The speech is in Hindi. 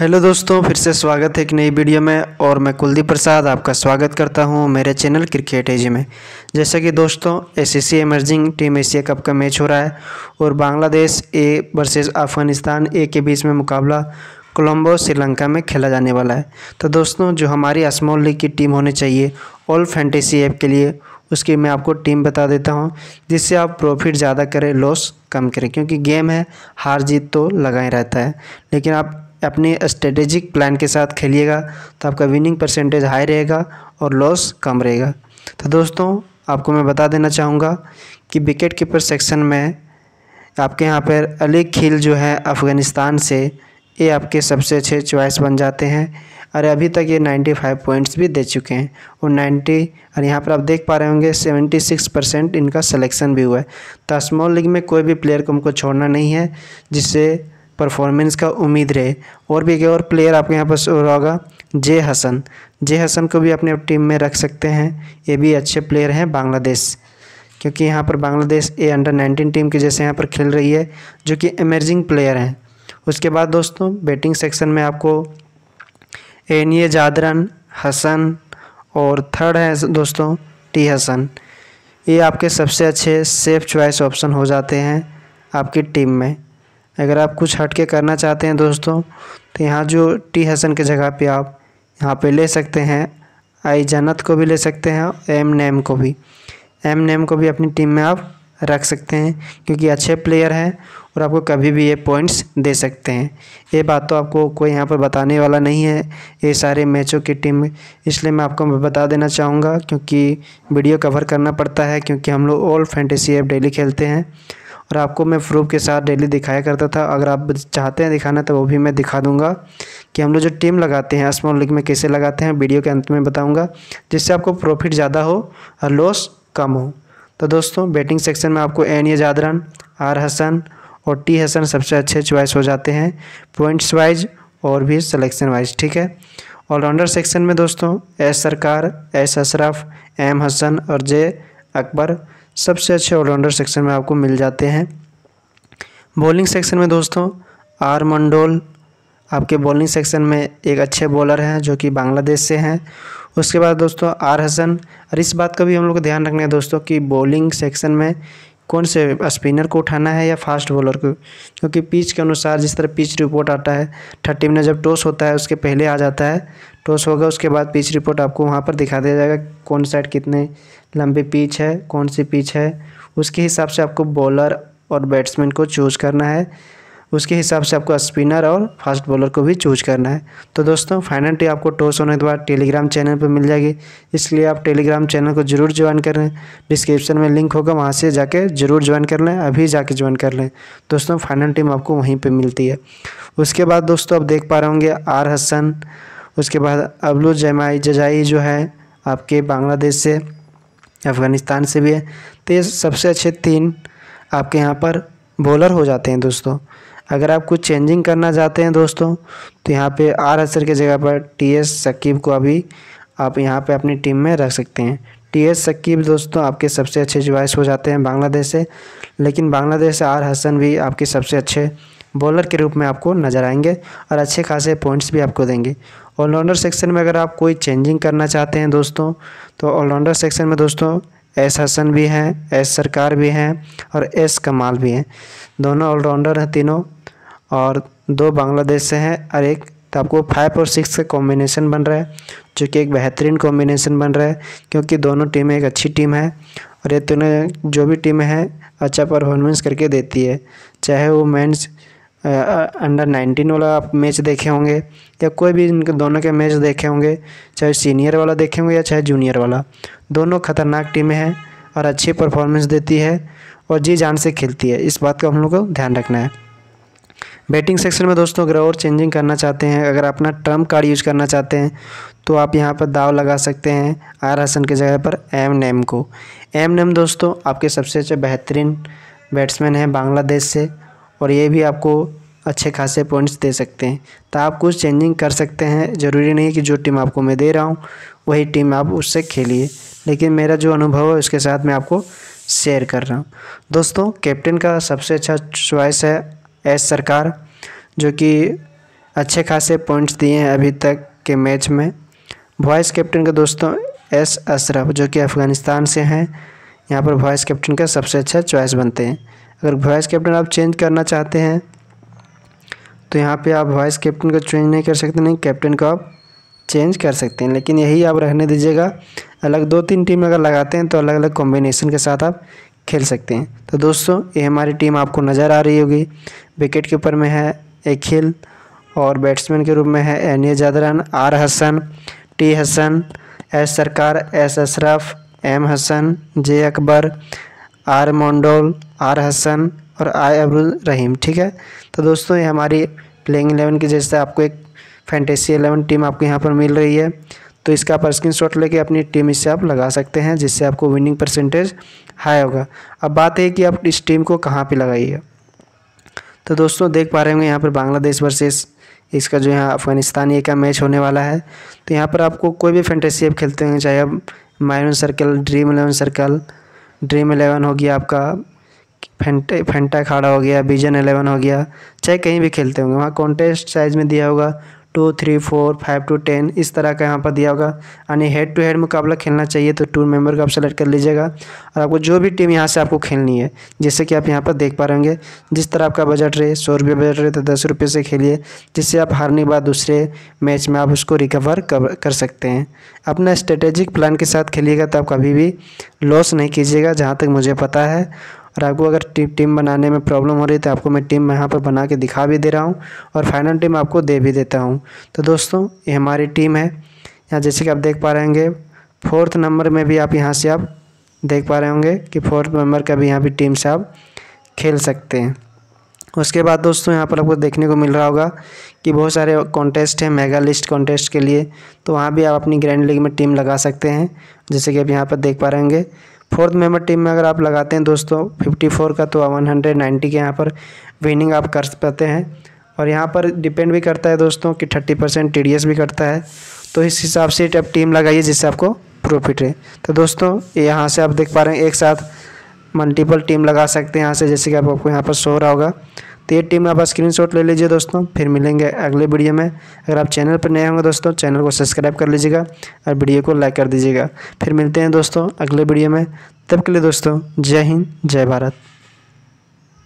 हेलो दोस्तों फिर से स्वागत है एक नई वीडियो में और मैं कुलदीप प्रसाद आपका स्वागत करता हूं मेरे चैनल क्रिकेट एजी में जैसा कि दोस्तों ACC emerging team Asia cup का मैच हो रहा है और Bangladesh A versus Afghanistan A के बीच में मुकाबला कोलंबो श्रीलंका में खेला जाने वाला है तो दोस्तों जो हमारी स्मॉल लीग की टीम होनी चाहिए ऑल फैंटेसी ऐप के लिए उसकी मैं आपको टीम बता देता हूँ जिससे आप प्रॉफिट ज़्यादा करें लॉस कम करें क्योंकि गेम है हार जीत तो लगा ही रहता है लेकिन आप अपने स्ट्रेटेजिक प्लान के साथ खेलिएगा तो आपका विनिंग परसेंटेज हाई रहेगा और लॉस कम रहेगा तो दोस्तों आपको मैं बता देना चाहूँगा कि विकेट कीपर सेक्शन में आपके यहाँ पर अली खिल जो है अफ़गानिस्तान से ये आपके सबसे अच्छे चॉइस बन जाते हैं और अभी तक ये 95 पॉइंट्स भी दे चुके हैं और 90 और यहाँ पर आप देख पा रहे होंगे 76 परसेंट इनका सिलेक्शन भी हुआ है तो स्मॉल लीग में कोई भी प्लेयर को हमको छोड़ना नहीं है जिससे परफॉर्मेंस का उम्मीद रहे और भी एक और प्लेयर आपके यहाँ पर हो होगा जे हसन जे हसन को भी अपने टीम में रख सकते हैं ये भी अच्छे प्लेयर हैं बांग्लादेश क्योंकि यहाँ पर Bangladesh A under nineteen team के जैसे यहाँ पर खेल रही है जो कि इमर्जिंग प्लेयर हैं उसके बाद दोस्तों बैटिंग सेक्शन में आपको एन ए जादरन हसन और थर्ड है दोस्तों टी हसन ये आपके सबसे अच्छे सेफ चॉइस ऑप्शन हो जाते हैं आपकी टीम में अगर आप कुछ हट के करना चाहते हैं दोस्तों तो यहाँ जो टी हसन के जगह पे आप यहाँ पे ले सकते हैं आई जन्नत को भी ले सकते हैं एम नेम को भी एम नेम को भी अपनी टीम में आप रख सकते हैं क्योंकि अच्छे प्लेयर हैं और आपको कभी भी ये पॉइंट्स दे सकते हैं ये बात तो आपको कोई यहाँ पर बताने वाला नहीं है ये सारे मैचों की टीम इसलिए मैं आपको बता देना चाहूँगा क्योंकि वीडियो कवर करना पड़ता है क्योंकि हम लोग ऑल फैंटेसी ऐप डेली खेलते हैं और आपको मैं प्रूफ के साथ डेली दिखाया करता था अगर आप चाहते हैं दिखाना तो वो भी मैं दिखा दूंगा कि हम लोग जो टीम लगाते हैं स्मॉल लीग में कैसे लगाते हैं वीडियो के अंत में बताऊँगा जिससे आपको प्रॉफिट ज़्यादा हो और लॉस कम हो तो दोस्तों बैटिंग सेक्शन में आपको एन ए आर हसन और टी हसन सबसे अच्छे च्वाइस हो जाते हैं पॉइंट्स वाइज और भी सिलेक्शन वाइज ठीक है ऑलराउंडर सेक्शन में दोस्तों S Sarkar S Ashraf M Hasan और जे अकबर सबसे अच्छे ऑलराउंडर सेक्शन में आपको मिल जाते हैं बॉलिंग सेक्शन में दोस्तों आर मंडोल आपके बॉलिंग सेक्शन में एक अच्छे बॉलर हैं जो कि बांग्लादेश से हैं उसके बाद दोस्तों आर हसन और इस बात का भी हम लोग ध्यान रखना है दोस्तों कि बॉलिंग सेक्शन में कौन से स्पिनर को उठाना है या फास्ट बॉलर को क्योंकि पिच के अनुसार जिस तरह पिच रिपोर्ट आता है थर्टी मिनट जब टॉस होता है उसके पहले आ जाता है टॉस होगा उसके बाद पिच रिपोर्ट आपको वहाँ पर दिखा दिया जाएगा कौन साइड कितने लंबी पिच है कौन सी पिच है उसके हिसाब से आपको बॉलर और बैट्समैन को चूज करना है उसके हिसाब से आपको स्पिनर और फास्ट बॉलर को भी चूज करना है तो दोस्तों फाइनल टी आपको टॉस होने के बाद टेलीग्राम चैनल पर मिल जाएगी इसलिए आप टेलीग्राम चैनल को जरूर ज्वाइन कर लें डिस्क्रिप्शन में लिंक होगा वहाँ से जाके जरूर ज्वाइन कर लें अभी जाके ज्वाइन कर लें दोस्तों फाइनल टीम आपको वहीं पर मिलती है उसके बाद दोस्तों आप देख पा रहे होंगे आर हसन उसके बाद अबलू जमाई जजाई जो है आपके बांग्लादेश से अफ़गानिस्तान से भी है तो ये सबसे अच्छे तीन आपके यहाँ पर बॉलर हो जाते हैं दोस्तों अगर आप कुछ चेंजिंग करना चाहते हैं दोस्तों तो यहाँ पे आर असर की जगह पर टी एस शकीब को अभी आप यहाँ पे अपनी टीम में रख सकते हैं टी एस शकीब दोस्तों आपके सबसे अच्छे चॉइस हो जाते हैं बांग्लादेश से लेकिन बांग्लादेश से आर हसन भी आपके सबसे अच्छे बॉलर के रूप में आपको नज़र आएंगे और अच्छे खासे पॉइंट्स भी आपको देंगे ऑलराउंडर सेक्शन में अगर आप कोई चेंजिंग करना चाहते हैं दोस्तों तो ऑलराउंडर सेक्शन में दोस्तों एस हसन भी हैं एस सरकार भी हैं और एस कमाल भी हैं दोनों ऑलराउंडर हैं तीनों और दो बांग्लादेश से हैं और एक तो आपको फाइव और सिक्स का कॉम्बिनेशन बन रहा है जो कि एक बेहतरीन कॉम्बिनेशन बन रहा है क्योंकि दोनों टीमें एक अच्छी टीम है और ये तीनों जो भी टीमें हैं अच्छा परफॉर्मेंस करके देती है चाहे वो मैंस अंडर नाइनटीन वाला आप मैच देखे होंगे या कोई भी इनके दोनों के मैच देखे होंगे चाहे सीनियर वाला देखे होंगे या चाहे जूनियर वाला दोनों खतरनाक टीमें हैं और अच्छी परफॉर्मेंस देती है और जी जान से खेलती है इस बात का हम लोग को ध्यान रखना है बैटिंग सेक्शन में दोस्तों अगर और चेंजिंग करना चाहते हैं अगर अपना ट्रम्प कार्ड यूज़ करना चाहते हैं तो आप यहाँ पर दाव लगा सकते हैं आर हसन के जगह पर एम नेम e को एम नेम e दोस्तों आपके सबसे अच्छे बेहतरीन बैट्समैन हैं बांग्लादेश से और ये भी आपको अच्छे खासे पॉइंट्स दे सकते हैं तो आप कुछ चेंजिंग कर सकते हैं ज़रूरी नहीं कि जो टीम आपको मैं दे रहा हूँ वही टीम आप उससे खेलिए लेकिन मेरा जो अनुभव है उसके साथ मैं आपको शेयर कर रहा हूँ दोस्तों कैप्टन का सबसे अच्छा चॉइस है एस सरकार जो कि अच्छे खासे पॉइंट्स दिए हैं अभी तक के मैच में वाइस कैप्टन का दोस्तों एस अशरफ जो कि अफ़गानिस्तान से हैं यहाँ पर वाइस कैप्टन का सबसे अच्छा चॉइस बनते हैं अगर वॉइस कैप्टन आप चेंज करना चाहते हैं तो यहाँ पे आप वॉइस कैप्टन को चेंज नहीं कर सकते नहीं कैप्टन को आप चेंज कर सकते हैं लेकिन यही आप रहने दीजिएगा अलग दो तीन टीम अगर लगाते हैं तो अलग अलग कॉम्बिनेशन के साथ आप खेल सकते हैं तो दोस्तों ये हमारी टीम आपको नज़र आ रही होगी विकेट कीपर में है एखिल और बैट्समैन के रूप में है N A Zadran R Hasan T Hasan S Sarkar S Ashraf M Hasan J Akbar R Mondol R Hasan और आई अब्दुल रहीम ठीक है तो दोस्तों ये हमारी प्लेइंग एलेवन की जैसे आपको एक फैंटेसी एलेवन टीम आपको यहाँ पर मिल रही है तो इसका आप स्क्रीन शॉट लेके अपनी टीम इससे आप लगा सकते हैं जिससे आपको विनिंग परसेंटेज हाई होगा अब बात है कि आप इस टीम को कहाँ पर लगाइए तो दोस्तों देख पा रहे होंगे यहाँ पर बांग्लादेश वर्सेस इसका जो यहाँ अफगानिस्तान ये का मैच होने वाला है तो यहाँ पर आपको कोई भी फैंटेसी आप खेलते होंगे चाहे आप minor circle Dream eleven circle Dream eleven हो गया आपका फेंटे फेंटा खाड़ा हो गया विजन एलेवन हो गया चाहे कहीं भी खेलते होंगे वहाँ कॉन्टेस्ट साइज में दिया होगा two three four five two ten इस तरह का यहाँ पर दिया होगा यानी हेड टू हेड मुकाबला खेलना चाहिए तो टू मेंबर को आप सेलेक्ट कर लीजिएगा और आपको जो भी टीम यहाँ से आपको खेलनी है जैसे कि आप यहाँ पर देख पा रहे होंगे जिस तरह आपका बजट रहे सौ रुपये बजट रहे तो दस रुपये से खेलिए जिससे आप हारने के बाद दूसरे मैच में आप उसको रिकवर कर सकते हैं अपना स्ट्रेटेजिक प्लान के साथ खेलिएगा तो आप कभी भी लॉस नहीं कीजिएगा जहाँ तक मुझे पता है और आपको अगर टीम टीम बनाने में प्रॉब्लम हो रही है तो आपको मैं टीम यहाँ पर बना के दिखा भी दे रहा हूँ और फाइनल टीम आपको दे भी देता हूँ तो दोस्तों ये हमारी टीम है यहाँ जैसे कि आप देख पा रहे होंगे फोर्थ नंबर में भी आप यहाँ से आप देख पा रहे होंगे कि फोर्थ नंबर का भी यहाँ पर टीम से आप खेल सकते हैं उसके बाद दोस्तों यहाँ पर आपको देखने को मिल रहा होगा कि बहुत सारे कॉन्टेस्ट हैं मेगा लिस्ट कॉन्टेस्ट के लिए तो वहाँ भी आप अपनी ग्रैंड लीग में टीम लगा सकते हैं जैसे कि आप यहाँ पर देख पा रहे होंगे फोर्थ मेंबर टीम में अगर आप लगाते हैं दोस्तों फिफ्टी फोर का तो वन हंड्रेड नाइन्टी के यहाँ पर विनिंग आप कर पाते हैं और यहाँ पर डिपेंड भी करता है दोस्तों कि थर्टी परसेंट टी भी करता है तो इस हिसाब से आप टीम लगाइए जिससे आपको प्रॉफिट है तो दोस्तों यहाँ से आप देख पा रहे हैं एक साथ मल्टीपल टीम लगा सकते हैं यहाँ से जैसे कि आपको यहाँ पर शो रहा होगा तो ये टीम आप शॉट ले लीजिए दोस्तों फिर मिलेंगे अगले वीडियो में अगर आप चैनल पर नए होंगे दोस्तों चैनल को सब्सक्राइब कर लीजिएगा और वीडियो को लाइक कर दीजिएगा फिर मिलते हैं दोस्तों अगले वीडियो में तब के लिए दोस्तों जय हिंद जय भारत